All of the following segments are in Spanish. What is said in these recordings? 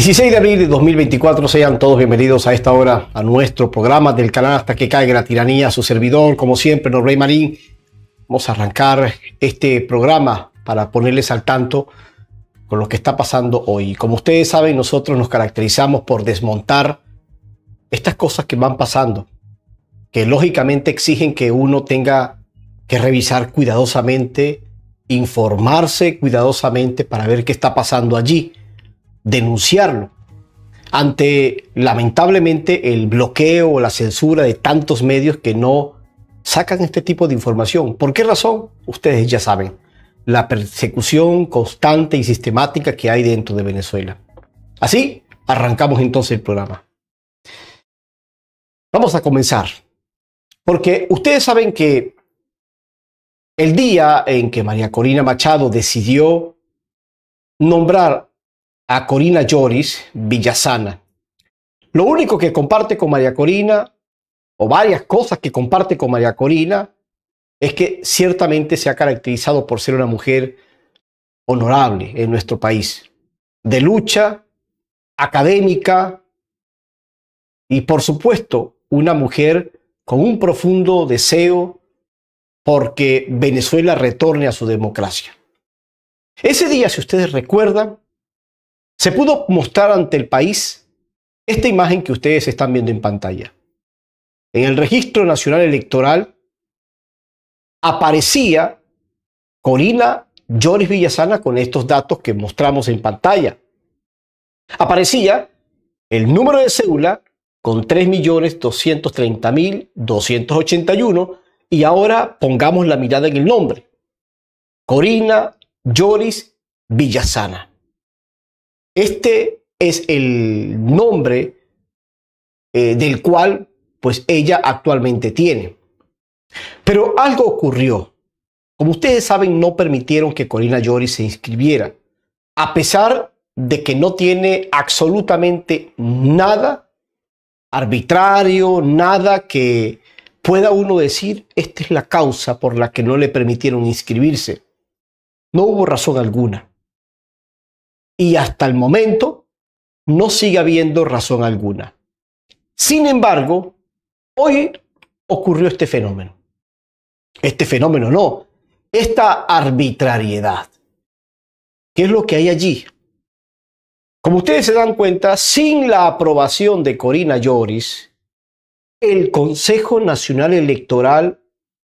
16 de abril de 2024, sean todos bienvenidos a esta hora a nuestro programa del canal Hasta que caiga la tiranía, su servidor, como siempre, Norrey Marín. Vamos a arrancar este programa para ponerles al tanto con lo que está pasando hoy. Como ustedes saben, nosotros nos caracterizamos por desmontar estas cosas que van pasando, que lógicamente exigen que uno tenga que revisar cuidadosamente, informarse cuidadosamente para ver qué está pasando allí denunciarlo ante lamentablemente el bloqueo o la censura de tantos medios que no sacan este tipo de información. ¿Por qué razón? Ustedes ya saben, la persecución constante y sistemática que hay dentro de Venezuela. Así, arrancamos entonces el programa. Vamos a comenzar, porque ustedes saben que el día en que María Corina Machado decidió nombrar a Corina Lloris Villasana. Lo único que comparte con María Corina, o varias cosas que comparte con María Corina, es que ciertamente se ha caracterizado por ser una mujer honorable en nuestro país, de lucha, académica y por supuesto una mujer con un profundo deseo porque Venezuela retorne a su democracia. Ese día, si ustedes recuerdan, se pudo mostrar ante el país esta imagen que ustedes están viendo en pantalla. En el Registro Nacional Electoral aparecía Corina Lloris Villasana con estos datos que mostramos en pantalla. Aparecía el número de cédula con 3.230.281 y ahora pongamos la mirada en el nombre. Corina Joris Villasana. Este es el nombre eh, del cual pues ella actualmente tiene. Pero algo ocurrió. Como ustedes saben, no permitieron que Corina Jory se inscribiera, a pesar de que no tiene absolutamente nada arbitrario, nada que pueda uno decir, esta es la causa por la que no le permitieron inscribirse. No hubo razón alguna y hasta el momento no sigue habiendo razón alguna. Sin embargo, hoy ocurrió este fenómeno. Este fenómeno no, esta arbitrariedad. ¿Qué es lo que hay allí? Como ustedes se dan cuenta, sin la aprobación de Corina Lloris, el Consejo Nacional Electoral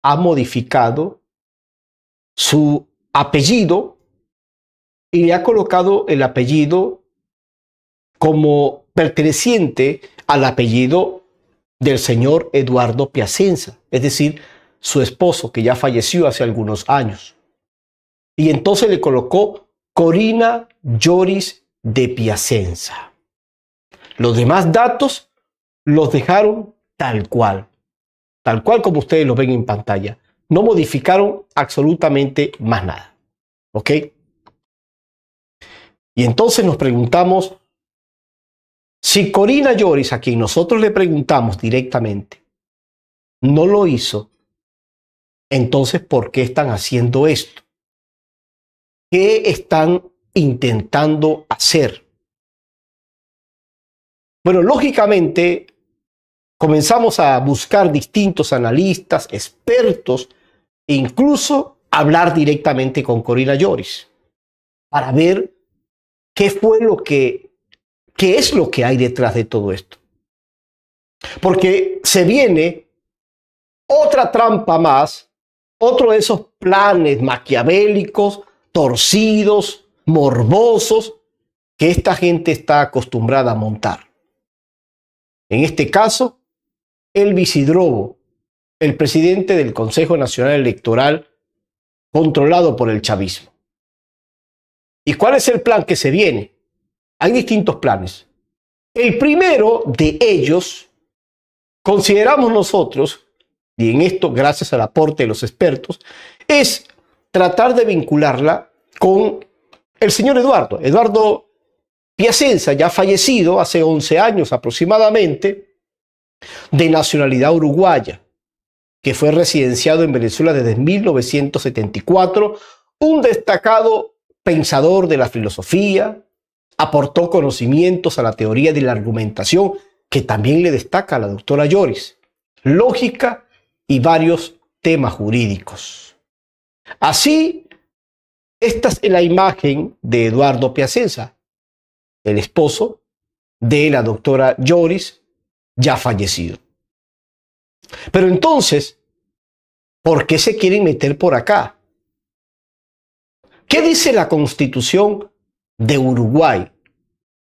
ha modificado su apellido y le ha colocado el apellido como perteneciente al apellido del señor Eduardo Piacenza, es decir, su esposo que ya falleció hace algunos años. Y entonces le colocó Corina Lloris de Piacenza. Los demás datos los dejaron tal cual, tal cual como ustedes lo ven en pantalla. No modificaron absolutamente más nada. ¿Ok? Y entonces nos preguntamos, si Corina Lloris, a quien nosotros le preguntamos directamente, no lo hizo, entonces ¿por qué están haciendo esto? ¿Qué están intentando hacer? Bueno, lógicamente comenzamos a buscar distintos analistas, expertos, e incluso hablar directamente con Corina Lloris para ver ¿Qué fue lo que, qué es lo que hay detrás de todo esto? Porque se viene otra trampa más, otro de esos planes maquiavélicos, torcidos, morbosos, que esta gente está acostumbrada a montar. En este caso, el visidrobo el presidente del Consejo Nacional Electoral, controlado por el chavismo. ¿Y cuál es el plan que se viene? Hay distintos planes. El primero de ellos, consideramos nosotros, y en esto gracias al aporte de los expertos, es tratar de vincularla con el señor Eduardo. Eduardo Piacenza, ya fallecido hace 11 años aproximadamente, de nacionalidad uruguaya, que fue residenciado en Venezuela desde 1974, un destacado pensador de la filosofía, aportó conocimientos a la teoría de la argumentación, que también le destaca a la doctora Lloris, lógica y varios temas jurídicos. Así, esta es la imagen de Eduardo Piacenza, el esposo de la doctora Lloris, ya fallecido. Pero entonces, ¿por qué se quieren meter por acá? ¿Qué dice la constitución de Uruguay?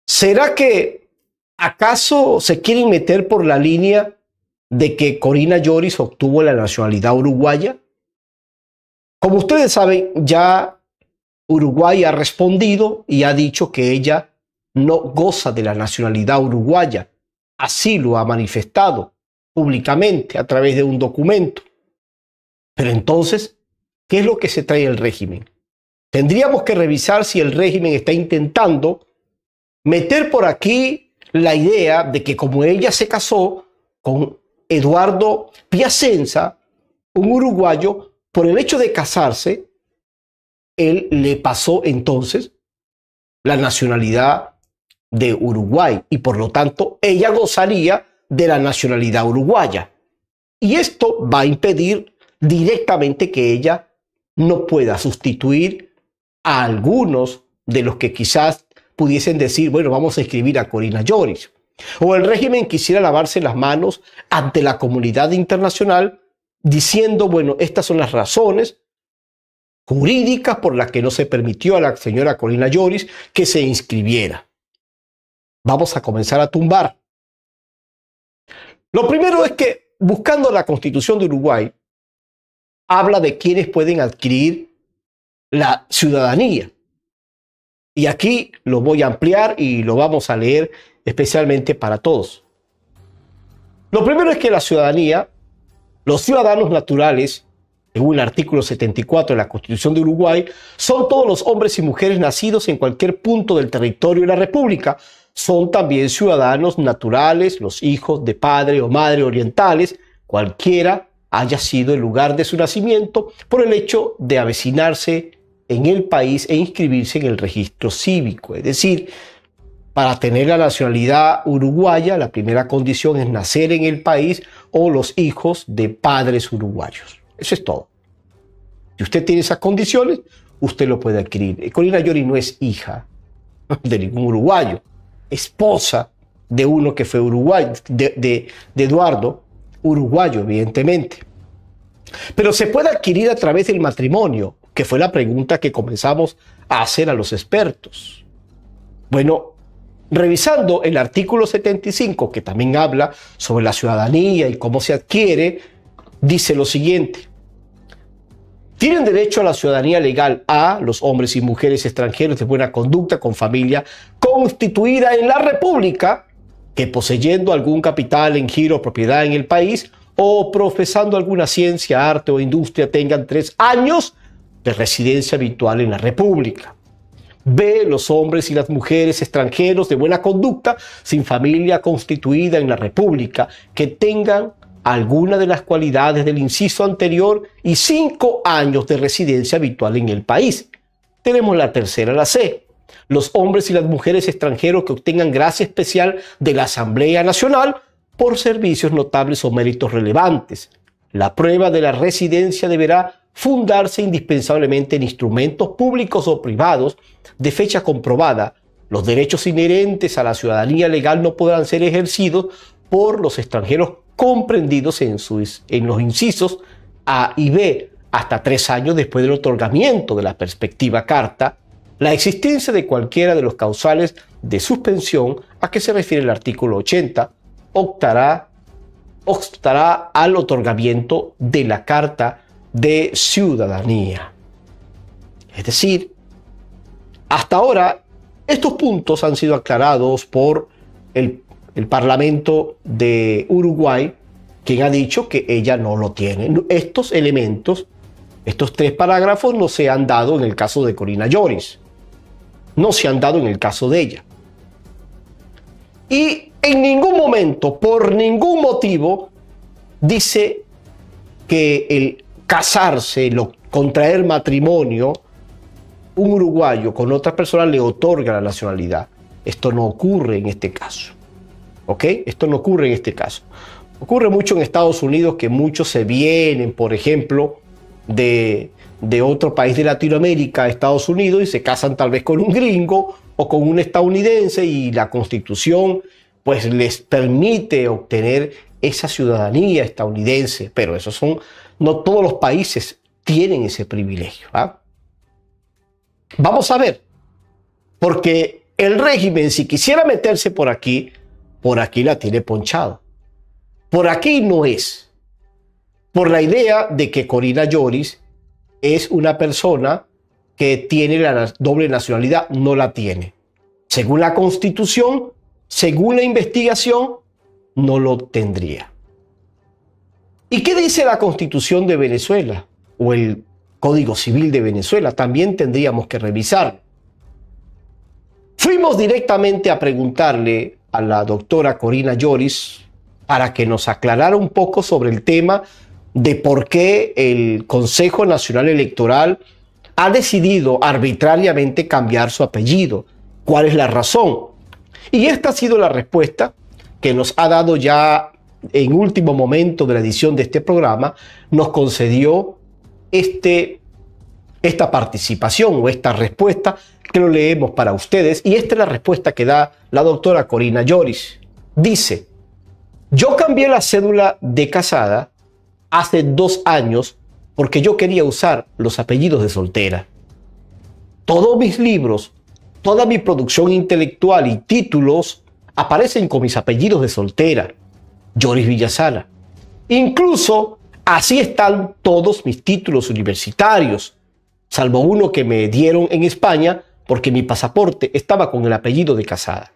¿Será que acaso se quieren meter por la línea de que Corina Lloris obtuvo la nacionalidad uruguaya? Como ustedes saben, ya Uruguay ha respondido y ha dicho que ella no goza de la nacionalidad uruguaya. Así lo ha manifestado públicamente a través de un documento. Pero entonces, ¿qué es lo que se trae el régimen? Tendríamos que revisar si el régimen está intentando meter por aquí la idea de que como ella se casó con Eduardo Piacenza, un uruguayo, por el hecho de casarse, él le pasó entonces la nacionalidad de Uruguay y por lo tanto ella gozaría de la nacionalidad uruguaya. Y esto va a impedir directamente que ella no pueda sustituir a algunos de los que quizás pudiesen decir, bueno, vamos a escribir a Corina Lloris. O el régimen quisiera lavarse las manos ante la comunidad internacional diciendo, bueno, estas son las razones jurídicas por las que no se permitió a la señora Corina Lloris que se inscribiera. Vamos a comenzar a tumbar. Lo primero es que buscando la constitución de Uruguay, habla de quienes pueden adquirir la ciudadanía. Y aquí lo voy a ampliar y lo vamos a leer especialmente para todos. Lo primero es que la ciudadanía, los ciudadanos naturales, según el artículo 74 de la Constitución de Uruguay, son todos los hombres y mujeres nacidos en cualquier punto del territorio de la República. Son también ciudadanos naturales los hijos de padre o madre orientales, cualquiera haya sido el lugar de su nacimiento por el hecho de avecinarse en el país e inscribirse en el registro cívico. Es decir, para tener la nacionalidad uruguaya, la primera condición es nacer en el país o los hijos de padres uruguayos. Eso es todo. Si usted tiene esas condiciones, usted lo puede adquirir. Eh, Corina Yori no es hija de ningún uruguayo, esposa de uno que fue uruguayo, de, de Eduardo, uruguayo, evidentemente. Pero se puede adquirir a través del matrimonio, que fue la pregunta que comenzamos a hacer a los expertos. Bueno, revisando el artículo 75, que también habla sobre la ciudadanía y cómo se adquiere, dice lo siguiente. Tienen derecho a la ciudadanía legal a los hombres y mujeres extranjeros de buena conducta con familia constituida en la República, que poseyendo algún capital en giro o propiedad en el país, o profesando alguna ciencia, arte o industria tengan tres años de residencia habitual en la República. B. Los hombres y las mujeres extranjeros de buena conducta, sin familia constituida en la República, que tengan alguna de las cualidades del inciso anterior y cinco años de residencia habitual en el país. Tenemos la tercera, la C. Los hombres y las mujeres extranjeros que obtengan gracia especial de la Asamblea Nacional por servicios notables o méritos relevantes. La prueba de la residencia deberá fundarse indispensablemente en instrumentos públicos o privados de fecha comprobada. Los derechos inherentes a la ciudadanía legal no podrán ser ejercidos por los extranjeros comprendidos en, los incisos A y B hasta tres años después del otorgamiento de la perspectiva carta, la existencia de cualquiera de los causales de suspensión a que se refiere el artículo 80 optará, al otorgamiento de la Carta de Ciudadanía. Es decir, hasta ahora estos puntos han sido aclarados por el, el Parlamento de Uruguay, quien ha dicho que ella no lo tiene. Estos elementos, estos tres parágrafos no se han dado en el caso de Corina Lloris, no se han dado en el caso de ella. Y en ningún momento, por ningún motivo, dice que el casarse, lo, contraer matrimonio, un uruguayo con otra persona le otorga la nacionalidad. Esto no ocurre en este caso. ¿Ok? Esto no ocurre en este caso. Ocurre mucho en Estados Unidos que muchos se vienen, por ejemplo, de, de otro país de Latinoamérica Estados Unidos y se casan tal vez con un gringo o con un estadounidense y la constitución pues les permite obtener esa ciudadanía estadounidense, pero esos son, no todos los países tienen ese privilegio. ¿ah? Vamos a ver, porque el régimen, si quisiera meterse por aquí, por aquí la tiene ponchado. Por aquí no es. Por la idea de que Corina Lloris es una persona que tiene la doble nacionalidad, no la tiene. Según la constitución, según la investigación, no lo tendría. ¿Y qué dice la Constitución de Venezuela o el Código Civil de Venezuela? También tendríamos que revisar. Fuimos directamente a preguntarle a la doctora Corina Lloris para que nos aclarara un poco sobre el tema de por qué el Consejo Nacional Electoral ha decidido arbitrariamente cambiar su apellido. ¿Cuál es la razón? Y esta ha sido la respuesta que nos ha dado ya en último momento de la edición de este programa, nos concedió este, esta participación o esta respuesta que lo leemos para ustedes. Y esta es la respuesta que da la doctora Corina Lloris. Dice, yo cambié la cédula de casada hace dos años porque yo quería usar los apellidos de soltera. Todos mis libros Toda mi producción intelectual y títulos aparecen con mis apellidos de soltera, Joris Villasana. Incluso así están todos mis títulos universitarios, salvo uno que me dieron en España porque mi pasaporte estaba con el apellido de casada.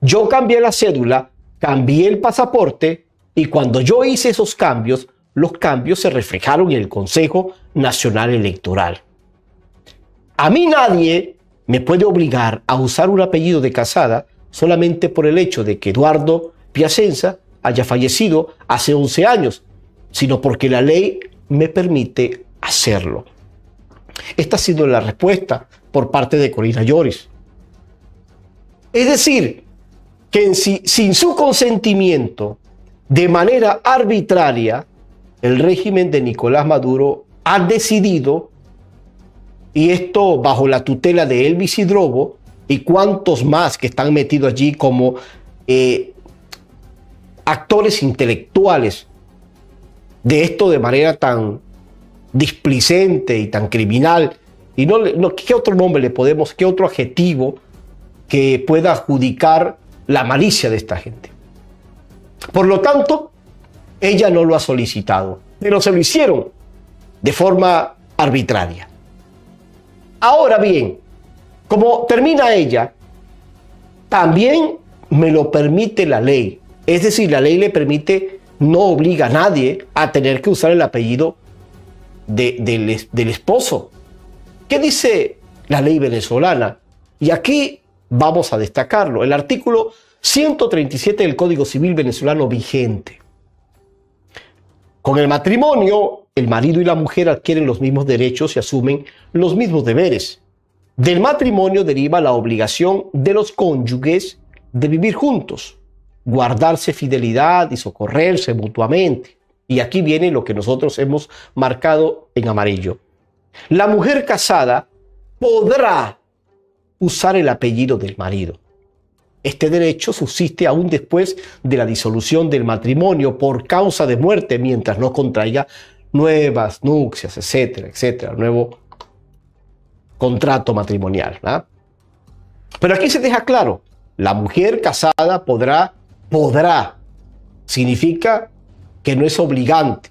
Yo cambié la cédula, cambié el pasaporte y cuando yo hice esos cambios, los cambios se reflejaron en el Consejo Nacional Electoral. A mí nadie me puede obligar a usar un apellido de casada solamente por el hecho de que Eduardo Piacenza haya fallecido hace 11 años, sino porque la ley me permite hacerlo. Esta ha sido la respuesta por parte de Corina Lloris. Es decir, que sin su consentimiento, de manera arbitraria, el régimen de Nicolás Maduro ha decidido y esto bajo la tutela de Elvis Hidrobo y cuantos más que están metidos allí como eh, actores intelectuales de esto de manera tan displicente y tan criminal. Y no, no, ¿Qué otro nombre le podemos, qué otro adjetivo que pueda adjudicar la malicia de esta gente? Por lo tanto, ella no lo ha solicitado, pero se lo hicieron de forma arbitraria. Ahora bien, como termina ella, también me lo permite la ley. Es decir, la ley le permite, no obliga a nadie a tener que usar el apellido del, del esposo. ¿Qué dice la ley venezolana? Y aquí vamos a destacarlo. El artículo 137 del Código Civil venezolano vigente. Con el matrimonio el marido y la mujer adquieren los mismos derechos y asumen los mismos deberes. Del matrimonio deriva la obligación de los cónyuges de vivir juntos, guardarse fidelidad y socorrerse mutuamente. Y aquí viene lo que nosotros hemos marcado en amarillo. La mujer casada podrá usar el apellido del marido. Este derecho subsiste aún después de la disolución del matrimonio por causa de muerte mientras no contraiga nuevas nupcias, etcétera, etcétera, nuevo contrato matrimonial. ¿ah? Pero aquí se deja claro, la mujer casada podrá, podrá, significa que no es obligante.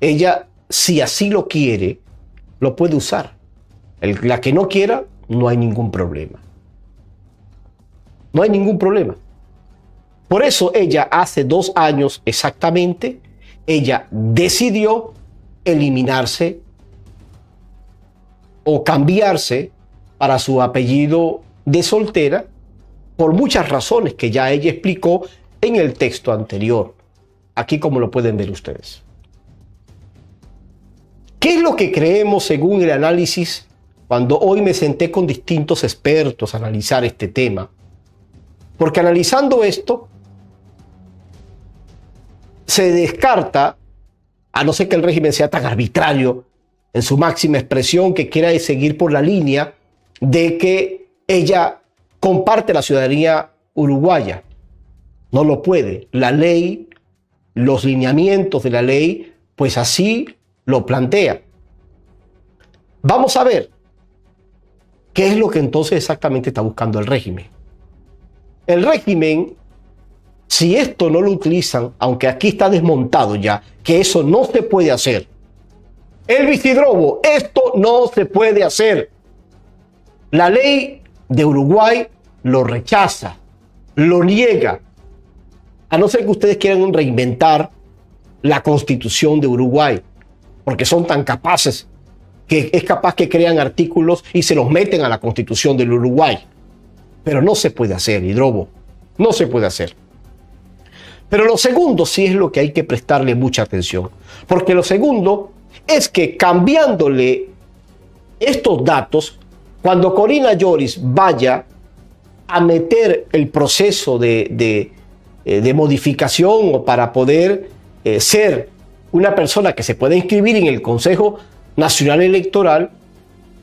Ella, si así lo quiere, lo puede usar. la que no quiera, no hay ningún problema. No hay ningún problema. Por eso ella hace dos años exactamente ella decidió eliminarse o cambiarse para su apellido de soltera por muchas razones que ya ella explicó en el texto anterior. Aquí como lo pueden ver ustedes. ¿Qué es lo que creemos según el análisis cuando hoy me senté con distintos expertos a analizar este tema? Porque analizando esto, se descarta, a no ser que el régimen sea tan arbitrario en su máxima expresión que quiera seguir por la línea de que ella comparte la ciudadanía uruguaya. No lo puede. La ley, los lineamientos de la ley, pues así lo plantea. Vamos a ver qué es lo que entonces exactamente está buscando el régimen. El régimen si esto no lo utilizan, aunque aquí está desmontado ya, que eso no se puede hacer. Elvis Hidrobo, esto no se puede hacer. La ley de Uruguay lo rechaza, lo niega. A no ser que ustedes quieran reinventar la constitución de Uruguay, porque son tan capaces que es capaz que crean artículos y se los meten a la constitución del Uruguay. Pero no se puede hacer, Hidrobo. No se puede hacer. Pero lo segundo sí es lo que hay que prestarle mucha atención, porque lo segundo es que cambiándole estos datos, cuando Corina Lloris vaya a meter el proceso de, eh, modificación o para poder eh, ser una persona que se pueda inscribir en el Consejo Nacional Electoral,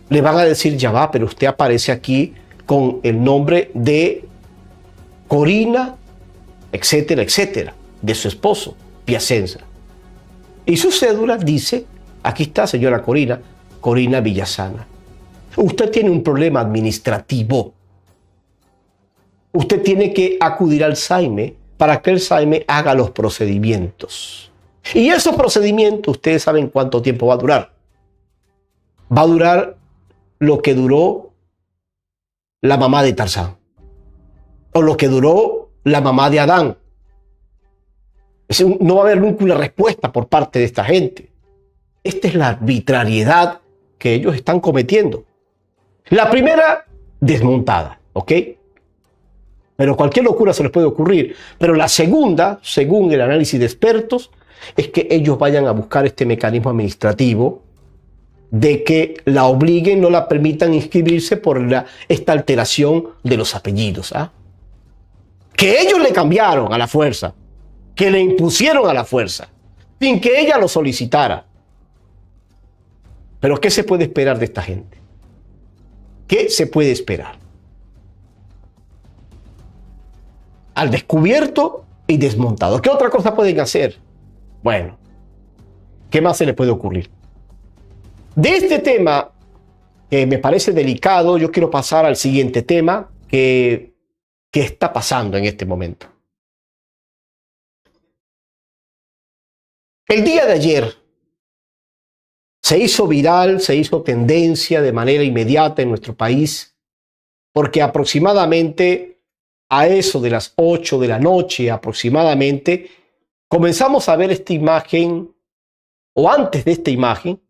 le van a decir, ya va, pero usted aparece aquí con el nombre de Corina etcétera, etcétera, de su esposo, Piacenza. Y su cédula dice, aquí está señora Corina, Corina Villasana. Usted tiene un problema administrativo. Usted tiene que acudir al Saime para que el Saime haga los procedimientos. Y esos procedimientos, ustedes saben cuánto tiempo va a durar. Va a durar lo que duró la mamá de Tarzán. O lo que duró la mamá de Adán. no va a haber ninguna respuesta por parte de esta gente. Esta es la arbitrariedad que ellos están cometiendo. La primera, desmontada, ¿ok? Pero cualquier locura se les puede ocurrir. Pero la segunda, según el análisis de expertos, es que ellos vayan a buscar este mecanismo administrativo de que la obliguen, no la permitan inscribirse por la, esta alteración de los apellidos. ¿ah? que ellos le cambiaron a la fuerza, que le impusieron a la fuerza, sin que ella lo solicitara. Pero ¿qué se puede esperar de esta gente? ¿Qué se puede esperar? Al descubierto y desmontado. ¿Qué otra cosa pueden hacer? Bueno, ¿qué más se les puede ocurrir? De este tema, que me parece delicado, yo quiero pasar al siguiente tema, que Qué está pasando en este momento. El día de ayer se hizo viral, se hizo tendencia de manera inmediata en nuestro país, porque aproximadamente a eso de las 8 de la noche aproximadamente, comenzamos a ver esta imagen, o antes de esta imagen,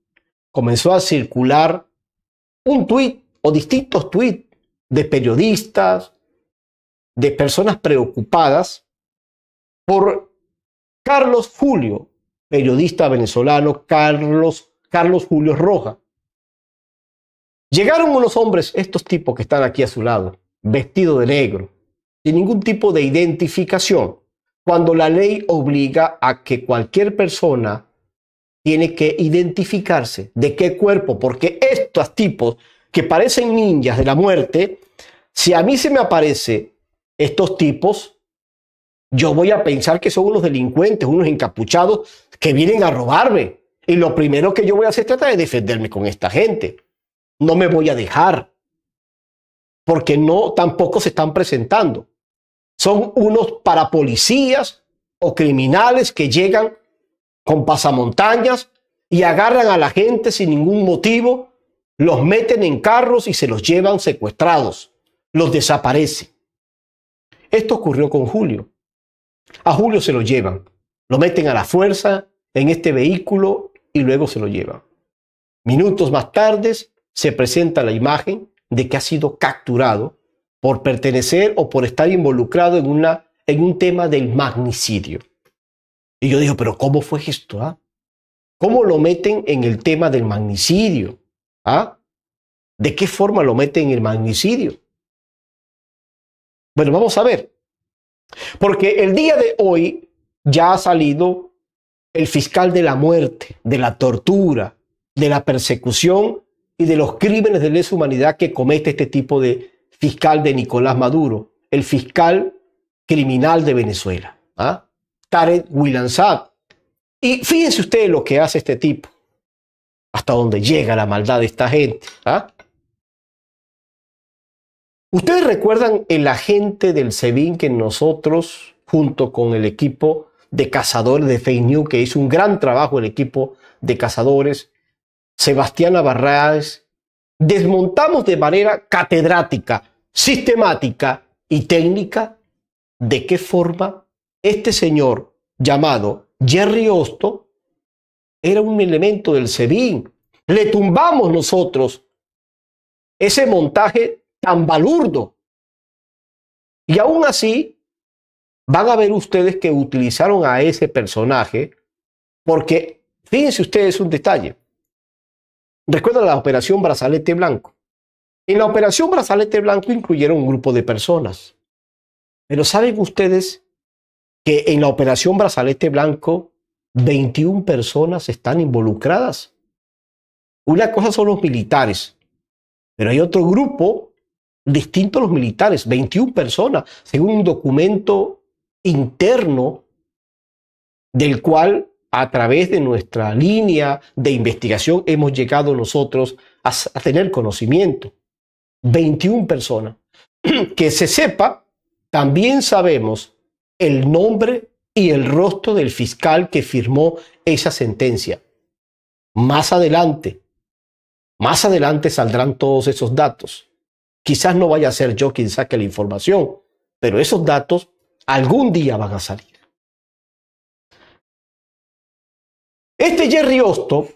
comenzó a circular un tuit o distintos tweets de periodistas, de personas preocupadas por Carlos Julio, periodista venezolano, Carlos, Carlos Julio Roja. Llegaron unos hombres, estos tipos que están aquí a su lado, vestidos de negro, sin ningún tipo de identificación, cuando la ley obliga a que cualquier persona tiene que identificarse de qué cuerpo, porque estos tipos que parecen ninjas de la muerte, si a mí se me aparece estos tipos, yo voy a pensar que son unos delincuentes, unos encapuchados que vienen a robarme. Y lo primero que yo voy a hacer es tratar de defenderme con esta gente. No me voy a dejar. Porque no, tampoco se están presentando. Son unos parapolicías o criminales que llegan con pasamontañas y agarran a la gente sin ningún motivo, los meten en carros y se los llevan secuestrados. Los desaparecen. Esto ocurrió con Julio. A Julio se lo llevan, lo meten a la fuerza en este vehículo y luego se lo llevan. Minutos más tarde se presenta la imagen de que ha sido capturado por pertenecer o por estar involucrado en, una, en un tema del magnicidio. Y yo digo, pero ¿cómo fue esto? Ah? ¿Cómo lo meten en el tema del magnicidio? ¿Ah? ¿De qué forma lo meten en el magnicidio? Bueno, vamos a ver. Porque el día de hoy ya ha salido el fiscal de la muerte, de la tortura, de la persecución y de los crímenes de lesa humanidad que comete este tipo de fiscal de Nicolás Maduro, el fiscal criminal de Venezuela, ¿ah? Tarek Wilansad. Y fíjense ustedes lo que hace este tipo, hasta dónde llega la maldad de esta gente. ¿ah? Ustedes recuerdan el agente del SEBIN que nosotros, junto con el equipo de cazadores de fake news, que hizo un gran trabajo el equipo de cazadores, Sebastián Barraes, desmontamos de manera catedrática, sistemática y técnica de qué forma este señor llamado Jerry Osto era un elemento del SEBIN. Le tumbamos nosotros ese montaje y aún así, van a ver ustedes que utilizaron a ese personaje porque, fíjense ustedes un detalle. recuerda la operación Brazalete Blanco. En la operación Brazalete Blanco incluyeron un grupo de personas. Pero ¿saben ustedes que en la operación Brazalete Blanco 21 personas están involucradas? Una cosa son los militares, pero hay otro grupo distinto los militares, 21 personas, según un documento interno del cual a través de nuestra línea de investigación hemos llegado nosotros a, a tener conocimiento. 21 personas. que se sepa, también sabemos el nombre y el rostro del fiscal que firmó esa sentencia. Más adelante, más adelante saldrán todos esos datos. Quizás no vaya a ser yo quien saque la información, pero esos datos algún día van a salir. Este Jerry Osto,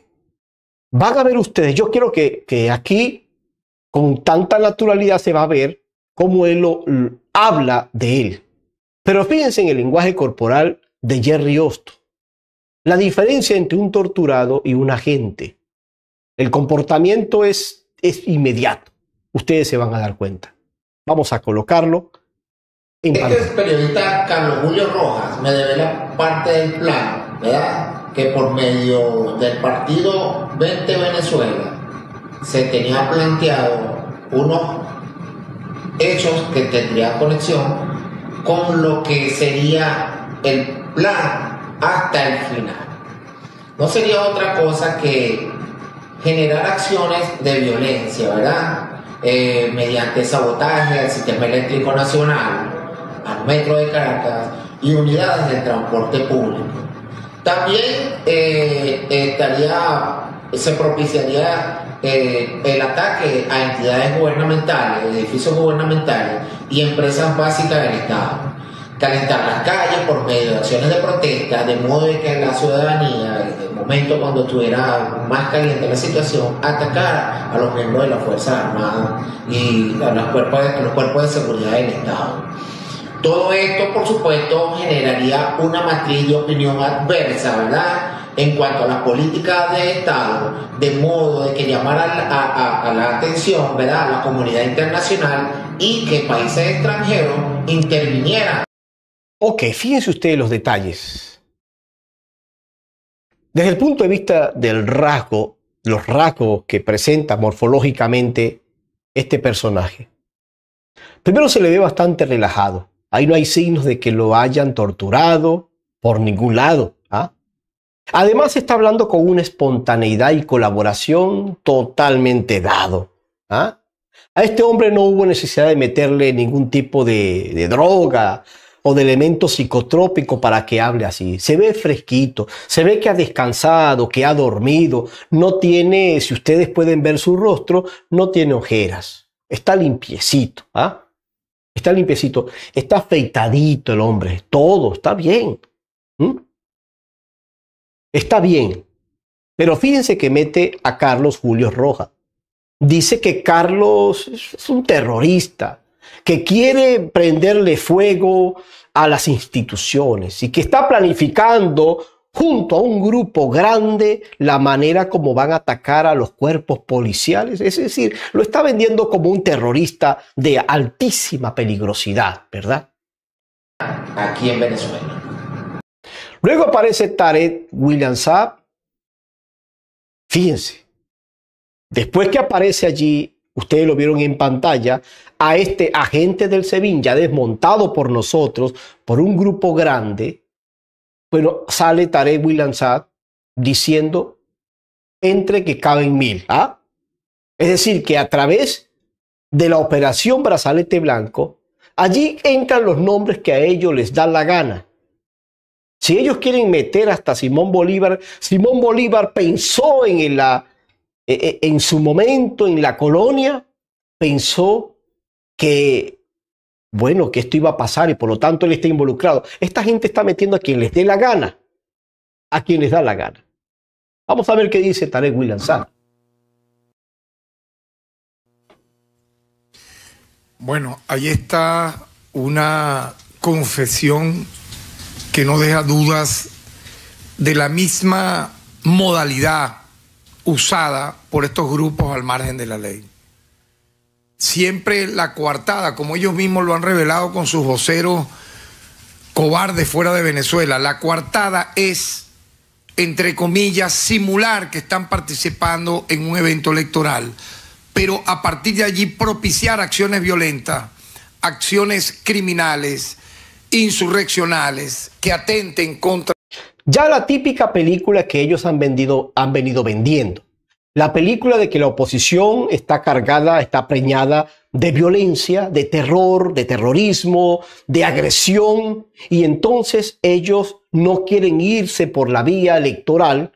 van a ver ustedes, yo quiero que, aquí con tanta naturalidad se va a ver cómo él lo, habla de él. Pero fíjense en el lenguaje corporal de Jerry Osto. La diferencia entre un torturado y un agente. El comportamiento es, es inmediato ustedes se van a dar cuenta. Vamos a colocarlo Este periodista Carlos Julio Rojas, me debe la parte del plan, ¿verdad? Que por medio del partido 20 Venezuela se tenía planteado unos hechos que tendrían conexión con lo que sería el plan hasta el final. No sería otra cosa que generar acciones de violencia, ¿verdad? Eh, mediante sabotaje al sistema eléctrico nacional, al metro de Caracas y unidades de transporte público. También eh, estaría, se propiciaría eh, el ataque a entidades gubernamentales, edificios gubernamentales y empresas básicas del Estado calentar las calles por medio de acciones de protesta, de modo de que la ciudadanía, en el momento cuando estuviera más caliente la situación, atacara a los miembros de las Fuerzas Armadas y a los cuerpos, de los cuerpos de seguridad del Estado. Todo esto, por supuesto, generaría una matriz de opinión adversa, ¿verdad? En cuanto a las políticas de Estado, de modo de que llamara a, a la atención, ¿verdad?, a la comunidad internacional y que países extranjeros intervinieran. Ok, fíjense ustedes los detalles. Desde el punto de vista del rasgo, los rasgos que presenta morfológicamente este personaje. Primero se le ve bastante relajado. Ahí no hay signos de que lo hayan torturado por ningún lado. ¿ah? Además está hablando con una espontaneidad y colaboración totalmente dado. ¿ah? A este hombre no hubo necesidad de meterle ningún tipo de droga, o de elemento psicotrópico para que hable así. Se ve fresquito, se ve que ha descansado, que ha dormido, no tiene, si ustedes pueden ver su rostro, no tiene ojeras. Está limpiecito, ¿ah? Está limpiecito, está afeitadito el hombre, todo está bien. Está bien. Pero fíjense que mete a Carlos Julio Rojas. Dice que Carlos es un terrorista, que quiere prenderle fuego a las instituciones y que está planificando junto a un grupo grande la manera como van a atacar a los cuerpos policiales. Es decir, lo está vendiendo como un terrorista de altísima peligrosidad, ¿verdad? Aquí en Venezuela. Luego aparece Tarek William Saab. Fíjense, después que aparece allí Ustedes lo vieron en pantalla a este agente del ya desmontado por nosotros, por un grupo grande. Bueno, sale Tarek lanzad diciendo entre que caben mil. ¿ah? Es decir, que a través de la operación Brazalete Blanco, allí entran los nombres que a ellos les dan la gana. Si ellos quieren meter hasta Simón Bolívar, Simón Bolívar pensó en la eh, eh, en su momento en la colonia pensó que, bueno, que esto iba a pasar y por lo tanto él está involucrado. Esta gente está metiendo a quien les dé la gana, a quien les da la gana. Vamos a ver qué dice Tarek Williamson. Bueno, ahí está una confesión que no deja dudas de la misma modalidad usada por estos grupos al margen de la ley. Siempre la coartada, como ellos mismos lo han revelado con sus voceros cobardes fuera de Venezuela, la coartada es, entre comillas, simular que están participando en un evento electoral, pero a partir de allí propiciar acciones violentas, acciones criminales, insurreccionales, que atenten contra... Ya la típica película que ellos han, vendido, han venido vendiendo. La película de que la oposición está cargada, está preñada de violencia, de terror, de terrorismo, de agresión, y entonces ellos no quieren irse por la vía electoral.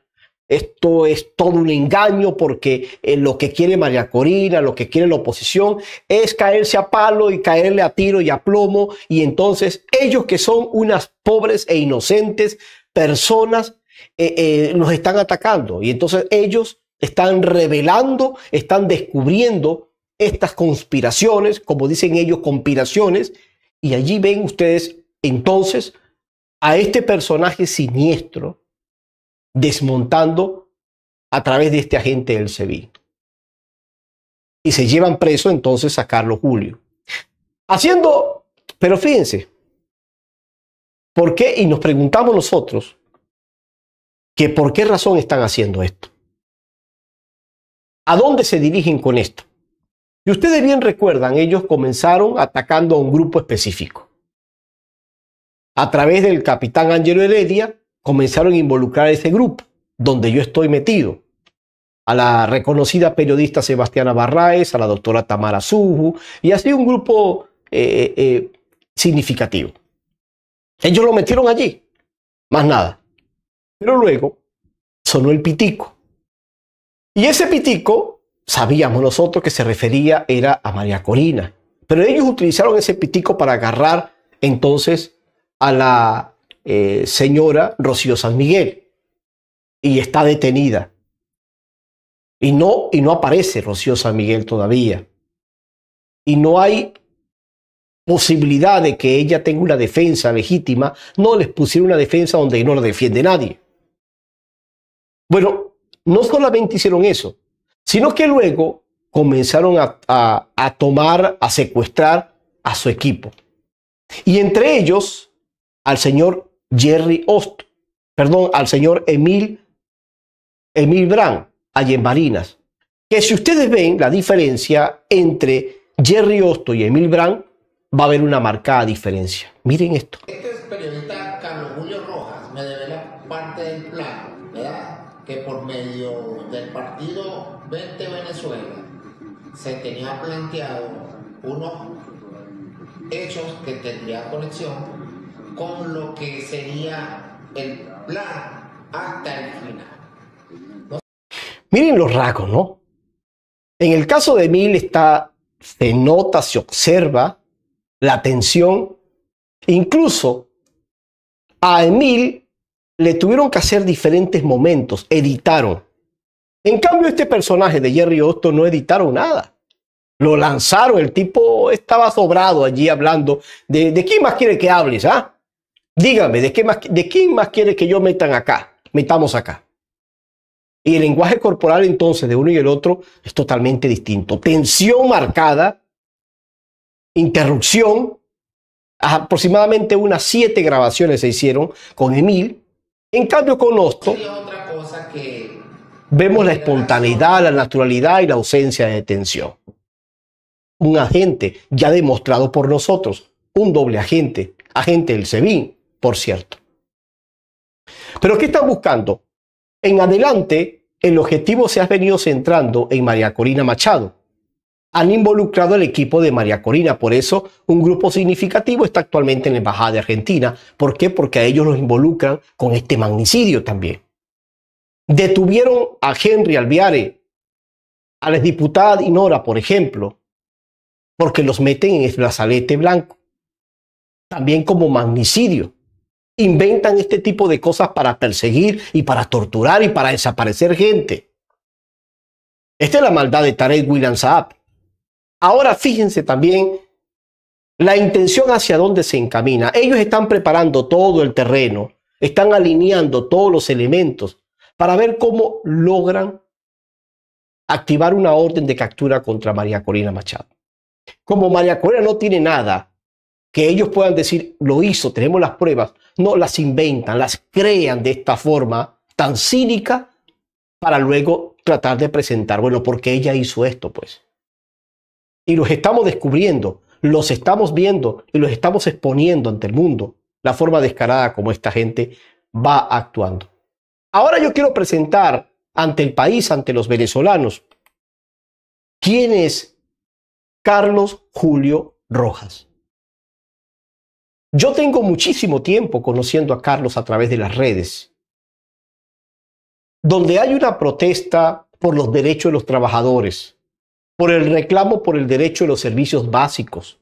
Esto es todo un engaño porque eh, lo que quiere María Corina, lo que quiere la oposición, es caerse a palo y caerle a tiro y a plomo. Y entonces ellos que son unas pobres e inocentes personas los eh, eh, nos están atacando. Y entonces ellos están revelando, están descubriendo estas conspiraciones, como dicen ellos, conspiraciones. Y allí ven ustedes entonces a este personaje siniestro desmontando a través de este agente del SEBI. Y se llevan preso entonces a Carlos Julio. Haciendo, pero fíjense, ¿Por qué? Y nos preguntamos nosotros que por qué razón están haciendo esto. ¿A dónde se dirigen con esto? Y ustedes bien recuerdan, ellos comenzaron atacando a un grupo específico. A través del capitán Angelo Heredia comenzaron a involucrar a ese grupo, donde yo estoy metido. A la reconocida periodista Sebastiana Barraez, a la doctora Tamara Suju, y así un grupo eh, eh, eh, significativo. Ellos lo metieron allí, más nada. Pero luego sonó el pitico. Y ese pitico, sabíamos nosotros que se refería era a María Corina. Pero ellos utilizaron ese pitico para agarrar entonces a la eh, señora Rocío San Miguel. Y está detenida. Y no, y no aparece Rocío San Miguel todavía. Y no hay posibilidad de que ella tenga una defensa legítima, no les pusieron una defensa donde no la defiende nadie. Bueno, no solamente hicieron eso, sino que luego comenzaron a, a, tomar, a secuestrar a su equipo. Y entre ellos al señor Jerry Ost, perdón, al señor Emil, Emil Brand, en Marinas. Que si ustedes ven la diferencia entre Jerry Osto y Emil Brand, va a haber una marcada diferencia. Miren esto. Este es periodista Carlos Julio Rojas me debe la parte del plan, Que por medio del partido 20 Venezuela se tenía planteado unos hechos que tendría conexión con lo que sería el plan hasta el final. Miren los rasgos, ¿no? En el caso de Mil está, se nota, se observa la tensión, Incluso a Emil le tuvieron que hacer diferentes momentos, editaron. En cambio, este personaje de Jerry Otto no editaron nada. Lo lanzaron, el tipo estaba sobrado allí hablando. ¿De, quién más quiere que hables? Ah? Dígame, ¿de, qué más, ¿de quién más quiere que yo metan acá? Metamos acá. Y el lenguaje corporal entonces de uno y el otro es totalmente distinto. Tensión marcada, interrupción. Aproximadamente unas siete grabaciones se hicieron con Emil. En cambio, con Osto vemos la espontaneidad, la naturalidad y la ausencia de tensión. Un agente ya demostrado por nosotros, un doble agente, agente del SEBIN, por cierto. Pero ¿qué están buscando? En adelante, el objetivo se ha venido centrando en María Corina Machado, han involucrado al equipo de María Corina. Por eso un grupo significativo está actualmente en la Embajada de Argentina. ¿Por qué? Porque a ellos los involucran con este magnicidio también. Detuvieron a Henry Alviare, a la diputada Dinora, por ejemplo, porque los meten en el brazalete blanco. También como magnicidio. Inventan este tipo de cosas para perseguir y para torturar y para desaparecer gente. Esta es la maldad de Tarek William Saab. Ahora fíjense también la intención hacia dónde se encamina. Ellos están preparando todo el terreno, están alineando todos los elementos para ver cómo logran activar una orden de captura contra María Corina Machado. Como María Corina no tiene nada que ellos puedan decir, lo hizo, tenemos las pruebas, no las inventan, las crean de esta forma tan cínica para luego tratar de presentar, bueno, porque ella hizo esto, pues y los estamos descubriendo, los estamos viendo y los estamos exponiendo ante el mundo, la forma descarada como esta gente va actuando. Ahora yo quiero presentar ante el país, ante los venezolanos, quién es Carlos Julio Rojas. Yo tengo muchísimo tiempo conociendo a Carlos a través de las redes, donde hay una protesta por los derechos de los trabajadores, por el reclamo por el derecho de los servicios básicos,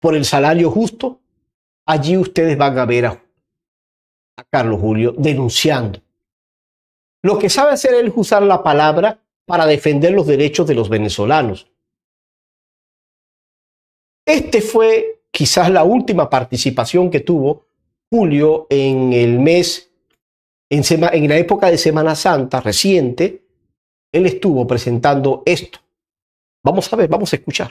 por el salario justo, allí ustedes van a ver a, Carlos Julio denunciando. Lo que sabe hacer él es usar la palabra para defender los derechos de los venezolanos. Este fue quizás la última participación que tuvo Julio en el mes, en la época de Semana Santa reciente. Él estuvo presentando esto. Vamos a ver, vamos a escuchar.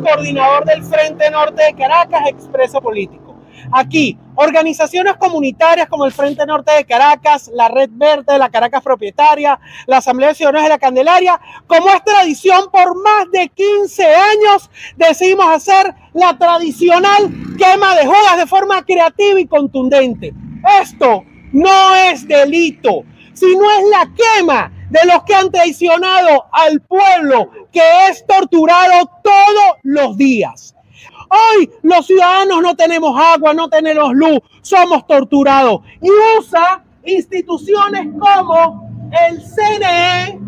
Coordinador del Frente Norte de Caracas, expreso político. Aquí, organizaciones comunitarias como el Frente Norte de Caracas, la Red Verde, la Caracas Propietaria, la Asamblea de Ciudadanos de la Candelaria, como es tradición por más de 15 años, decidimos hacer la tradicional quema de jodas de forma creativa y contundente. Esto no es delito, sino es la quema de los que han traicionado al pueblo que es torturado todos los días. Hoy los ciudadanos no tenemos agua, no tenemos luz, somos torturados. Y usa instituciones como el CNE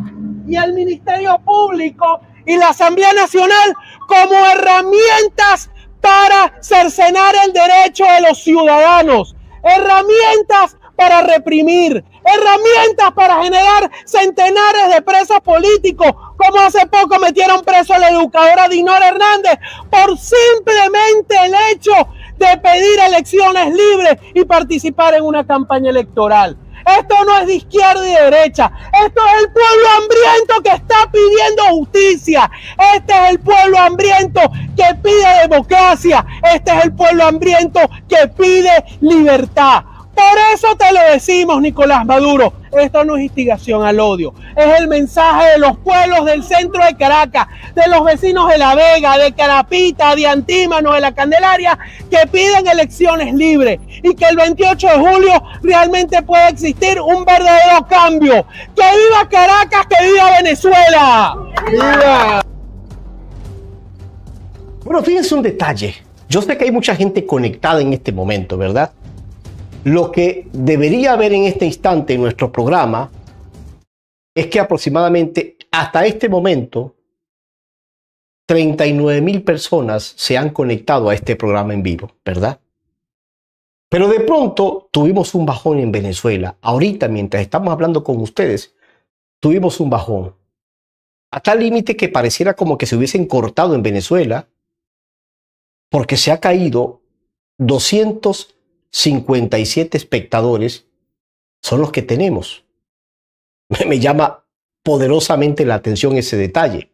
y el Ministerio Público y la Asamblea Nacional como herramientas para cercenar el derecho de los ciudadanos, herramientas para reprimir, herramientas para generar centenares de presos políticos, como hace poco metieron preso a la educadora Dinora Hernández por simplemente el hecho de pedir elecciones libres y participar en una campaña electoral. Esto no es de izquierda y de derecha. Esto es el pueblo hambriento que está pidiendo justicia. Este es el pueblo hambriento que pide democracia. Este es el pueblo hambriento que pide libertad. Por eso te lo decimos, Nicolás Maduro. Esto no es instigación al odio. Es el mensaje de los pueblos del centro de Caracas, de los vecinos de La Vega, de Carapita, de Antímano, de La Candelaria, que piden elecciones libres y que el 28 de julio realmente pueda existir un verdadero cambio. ¡Que viva Caracas! ¡Que viva Venezuela! Bueno, fíjense un detalle. Yo sé que hay mucha gente conectada en este momento, ¿verdad? Lo que debería haber en este instante en nuestro programa es que aproximadamente hasta este momento 39 mil personas se han conectado a este programa en vivo, ¿verdad? Pero de pronto tuvimos un bajón en Venezuela. Ahorita, mientras estamos hablando con ustedes, tuvimos un bajón. A tal límite que pareciera como que se hubiesen cortado en Venezuela, porque se ha caído 200 57 espectadores son los que tenemos. Me llama poderosamente la atención ese detalle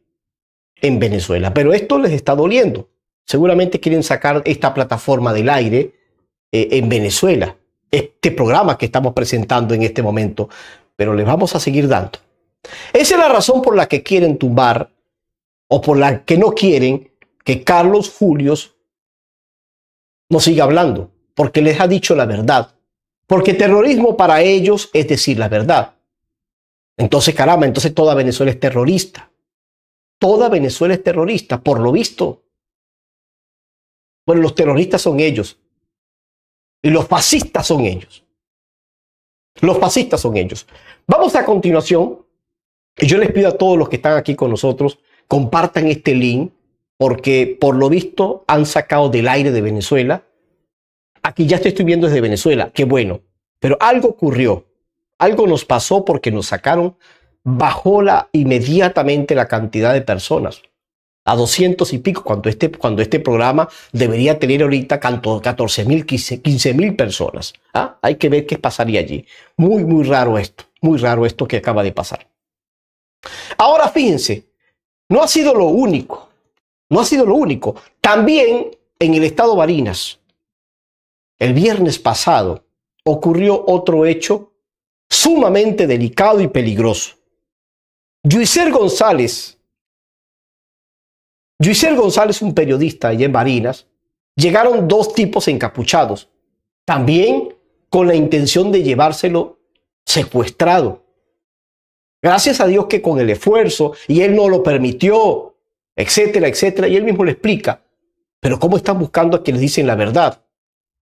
en Venezuela. Pero esto les está doliendo. Seguramente quieren sacar esta plataforma del aire eh, en Venezuela, este programa que estamos presentando en este momento, pero les vamos a seguir dando. Esa es la razón por la que quieren tumbar o por la que no quieren que Carlos Julios no siga hablando porque les ha dicho la verdad. Porque terrorismo para ellos es decir la verdad. Entonces, caramba, entonces toda Venezuela es terrorista. Toda Venezuela es terrorista, por lo visto. Bueno, los terroristas son ellos. Y los fascistas son ellos. Los fascistas son ellos. Vamos a continuación. Y Yo les pido a todos los que están aquí con nosotros, compartan este link, porque por lo visto han sacado del aire de Venezuela aquí ya estoy viendo desde Venezuela, qué bueno, pero algo ocurrió, algo nos pasó porque nos sacaron, bajó la, inmediatamente la cantidad de personas a 200 y pico, cuando este, cuando este programa debería tener ahorita 14 mil, 15 mil personas. ¿Ah? Hay que ver qué pasaría allí. Muy, muy raro esto, muy raro esto que acaba de pasar. Ahora fíjense, no ha sido lo único, no ha sido lo único. También en el estado Barinas, el viernes pasado ocurrió otro hecho sumamente delicado y peligroso. Yuiser González, Yuiser González, un periodista allá en Barinas, llegaron dos tipos encapuchados, también con la intención de llevárselo secuestrado. Gracias a Dios que con el esfuerzo, y él no lo permitió, etcétera, etcétera, y él mismo le explica, pero ¿cómo están buscando a quienes dicen la verdad?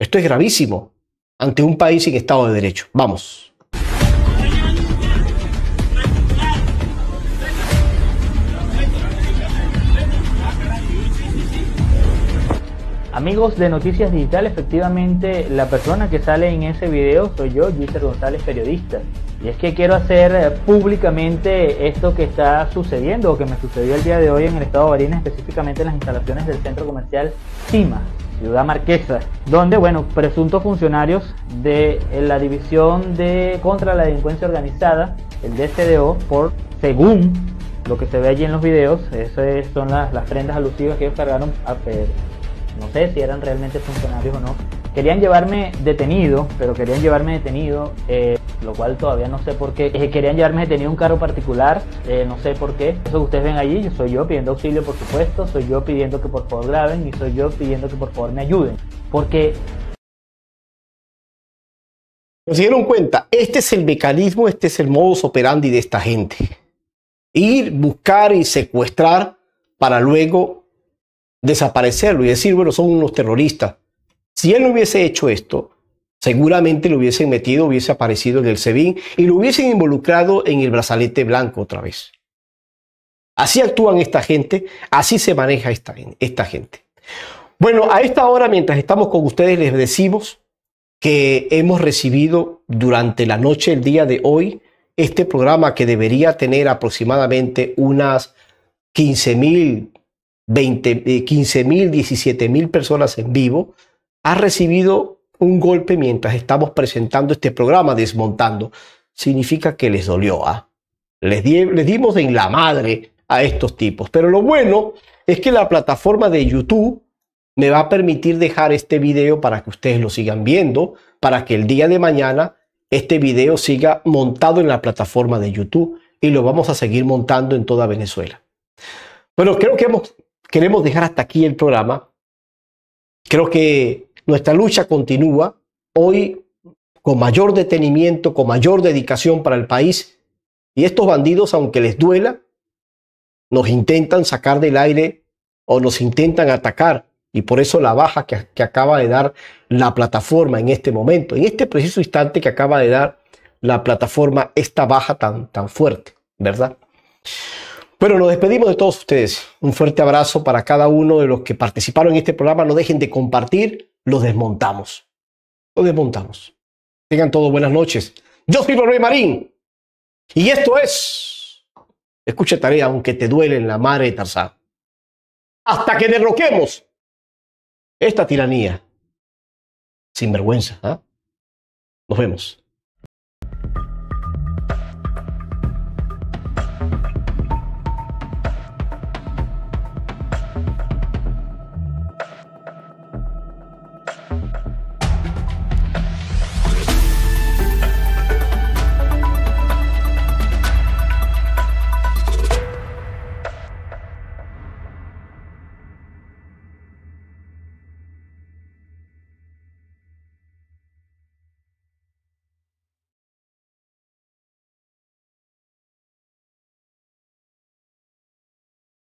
Esto es gravísimo ante un país sin Estado de Derecho. Vamos. Amigos de Noticias Digital, efectivamente la persona que sale en ese video soy yo, Gisser González, periodista. Y es que quiero hacer eh, públicamente esto que está sucediendo o que me sucedió el día de hoy en el estado de Barinas, específicamente en las instalaciones del centro comercial Cima. Ciudad Marquesa, donde, bueno, presuntos funcionarios de la División de contra la Delincuencia Organizada, el DCDO, por, según lo que se ve allí en los videos, esas son las, prendas alusivas que ellos cargaron, a, eh, no sé si eran realmente funcionarios o no, Querían llevarme detenido, pero querían llevarme detenido, eh, lo cual todavía no sé por qué. Eh, querían llevarme detenido un carro particular, eh, no sé por qué. Eso que ustedes ven allí, yo soy yo pidiendo auxilio, por supuesto, soy yo pidiendo que por favor graben y soy yo pidiendo que por favor me ayuden. Porque se dieron cuenta, este es el mecanismo, este es el modus operandi de esta gente. Ir, buscar y secuestrar para luego desaparecerlo y decir, bueno, son unos terroristas. Si él no hubiese hecho esto, seguramente lo hubiesen metido, hubiese aparecido en el SEBIN y lo hubiesen involucrado en el brazalete blanco otra vez. Así actúan esta gente, así se maneja esta, esta gente. Bueno, a esta hora, mientras estamos con ustedes, les decimos que hemos recibido durante la noche, el día de hoy, este programa que debería tener aproximadamente unas 15.000, mil, 17 eh, mil personas en vivo, ha recibido un golpe mientras estamos presentando este programa desmontando, significa que les dolió. a ¿ah? Les, dimos en la madre a estos tipos. Pero lo bueno es que la plataforma de YouTube me va a permitir dejar este video para que ustedes lo sigan viendo, para que el día de mañana este video siga montado en la plataforma de YouTube y lo vamos a seguir montando en toda Venezuela. Bueno, creo que hemos, queremos dejar hasta aquí el programa. Creo que nuestra lucha continúa hoy con mayor detenimiento, con mayor dedicación para el país. Y estos bandidos, aunque les duela, nos intentan sacar del aire o nos intentan atacar. Y por eso la baja que, acaba de dar la plataforma en este momento, en este preciso instante que acaba de dar la plataforma, esta baja tan, tan fuerte, ¿verdad? Bueno, nos despedimos de todos ustedes. Un fuerte abrazo para cada uno de los que participaron en este programa. No dejen de compartir, los desmontamos. Lo desmontamos. Tengan todos buenas noches. Yo soy Rey Marín. Y esto es. Escucha tarea, aunque te duele en la madre de Tarzán. Hasta que derroquemos esta tiranía. Sin vergüenza. ¿ah? Nos vemos.